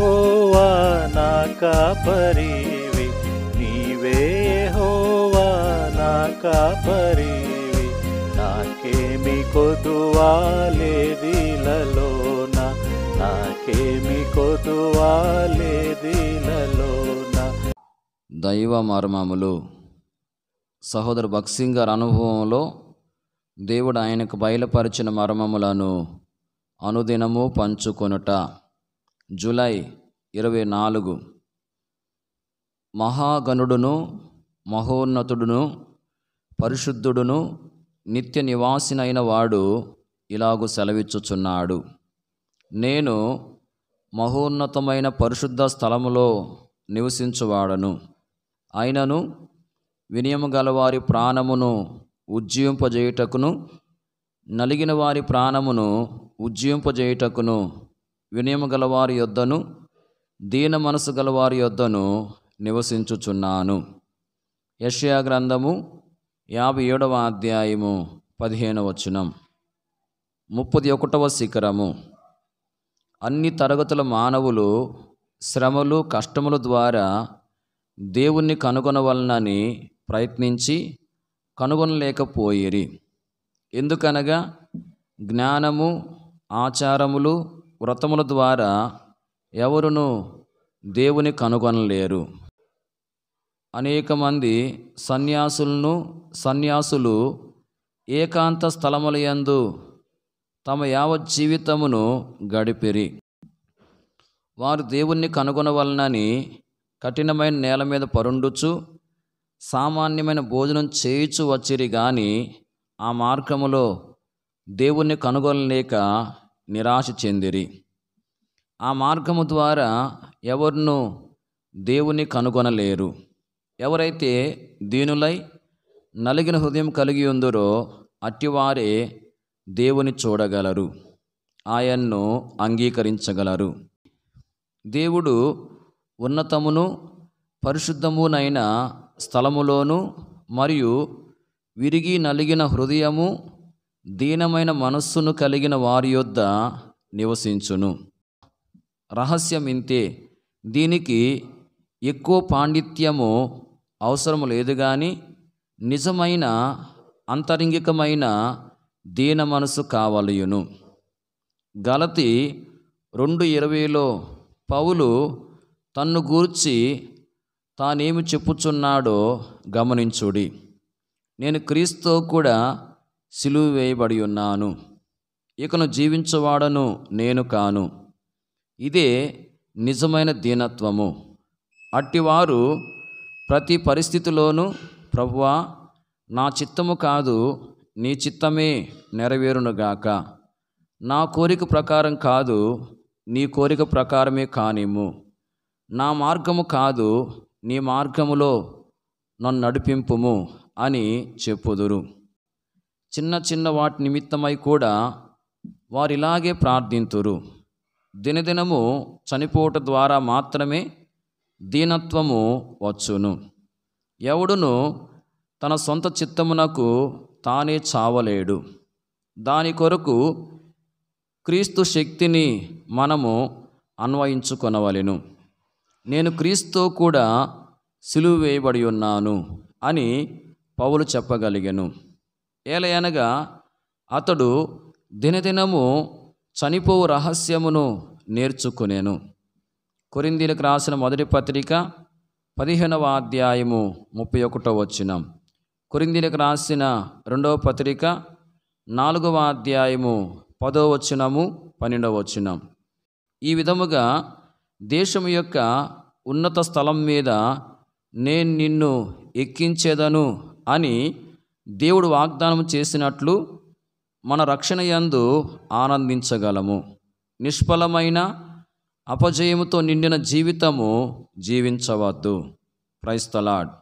హోవా నా కాపరివి నీవే హోవా నా కాపరివి నాకేమి కొదువాలేదిలలోన నాకేమి కొదువాలేదిలలోన దైవ మర్మములు సహోదర్ బక్సింగ్ గారి అనుభవంలో దేవుడు ఆయనకు బయలుపరిచిన మర్మములను అనుదినము పంచుకొనుట జూలై ఇరవై నాలుగు మహాగణుడును మహోన్నతుడును పరిశుద్ధుడును నిత్య నివాసినైన వాడు ఇలాగూ సెలవిచ్చుచున్నాడు నేను మహోన్నతమైన పరిశుద్ధ స్థలములో నివసించువాడను అయినను వినియమగలవారి ప్రాణమును ఉజ్జీవింపజేయుటకును నలిగిన వారి ప్రాణమును ఉజ్జీవింపజేయుటకును వినయము గలవారి యొద్దను దీన మనసు గలవారి యొద్దను నివసించుచున్నాను యష్యా గ్రంథము యాభై ఏడవ అధ్యాయము పదిహేను వచనం ముప్పది ఒకటవ శిఖరము అన్ని తరగతుల మానవులు శ్రమలు కష్టముల ద్వారా దేవుణ్ణి కనుగొనవలనని ప్రయత్నించి కనుగొనలేకపోయిరి ఎందుకనగా జ్ఞానము ఆచారములు వ్రతముల ద్వారా ఎవరును దేవుని కనుగొనలేరు అనేక మంది సన్యాసులను సన్యాసులు ఏకాంత స్థలములయందు తమ యావత్ జీవితమును గడిపిరి వారు దేవుణ్ణి కనుగొనవలనని కఠినమైన నేల మీద పరుండుచు సామాన్యమైన భోజనం చేయిచు వచ్చిరి కానీ ఆ మార్గములో దేవుణ్ణి కనుగొనలేక నిరాశ చెందిరి ఆ మార్గము ద్వారా ఎవరును దేవుని కనుగొనలేరు ఎవరైతే దీనులై నలిగిన హృదయం కలిగి ఉందరో అట్టివారే దేవుని చూడగలరు ఆయన్ను అంగీకరించగలరు దేవుడు ఉన్నతమును పరిశుద్ధమునైన స్థలములోను మరియు విరిగి నలిగిన హృదయము దీనమైన మనస్సును కలిగిన వారి యొద్ద నివసించును రహస్యం ఇంతే దీనికి ఎక్కువ పాండిత్యము అవసరం లేదు కానీ నిజమైన అంతరింగికమైన దీన మనసు కావలయును గలతి రెండు ఇరవైలో పౌలు తన్ను గూర్చి తానేమి చెప్పుచున్నాడో గమనించుడి నేను క్రీస్తు కూడా సిలువు వేయబడి ఉన్నాను ఇకను జీవించవాడను నేను కాను ఇదే నిజమైన దీనత్వము అట్టివారు ప్రతి పరిస్థితిలోనూ ప్రభువా నా చిత్తము కాదు నీ చిత్తమే నెరవేరునుగాక నా కోరిక ప్రకారం కాదు నీ కోరిక ప్రకారమే కానిము నా మార్గము కాదు నీ మార్గములో నన్ను నడిపింపుము అని చెప్పుదురు చిన్న చిన్న వాటి నిమిత్తమై కూడా వారిలాగే ప్రార్థింతురు దినదినము చనిపోట ద్వారా మాత్రమే దీనత్వము వచ్చును ఎవడును తన సొంత చిత్తమునకు తానే చావలేడు దాని కొరకు క్రీస్తు శక్తిని మనము అన్వయించుకొనవలెను నేను క్రీస్తు కూడా సిలువు వేయబడి ఉన్నాను అని పౌలు చెప్పగలిగాను ఏలయనగా అతడు దినదినము చనిపోవు రహస్యమును నేర్చుకునేను కొరిందీలకు రాసిన మొదటి పత్రిక పదిహేనవ అధ్యాయము ముప్పై ఒకటో వచ్చినాం కొరిందీలకు రాసిన రెండవ పత్రిక నాలుగవ అధ్యాయము పదో వచ్చినము పన్నెండవ వచ్చినం ఈ విధముగా దేశం యొక్క ఉన్నత స్థలం మీద నేను నిన్ను ఎక్కించేదను అని దేవుడు వాగ్దానం చేసినట్లు మన రక్షణ యందు ఆనందించగలము నిష్ఫలమైన అపజయముతో నిండిన జీవితము జీవించవద్దు ప్రైస్తలాడ్